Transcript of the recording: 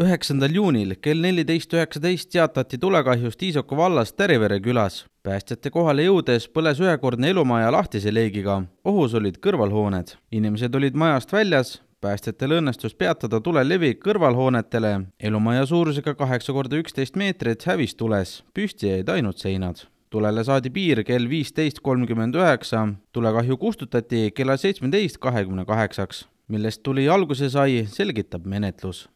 üheksandal juunil kell neliteist üheksateist teatati tulekahjust Iisoku vallas Tärivere külas. päästjate kohale jõudes põles ühekordne elumaja lahtise leegiga, ohus olid kõrvalhooned. inimesed olid majast väljas, päästjatel õnnestus peatada tule levik kõrvalhoonetele, elumaja suurusega kaheksa korda üksteist meetrit hävis tules, püsti jäid ainult seinad tulele saadi piir kell viisteist kolmkümmend üheksa, tulekahju kustutati kella seitsmeteist kahekümne kaheksaks, millest tuli alguse sai, selgitab menetlus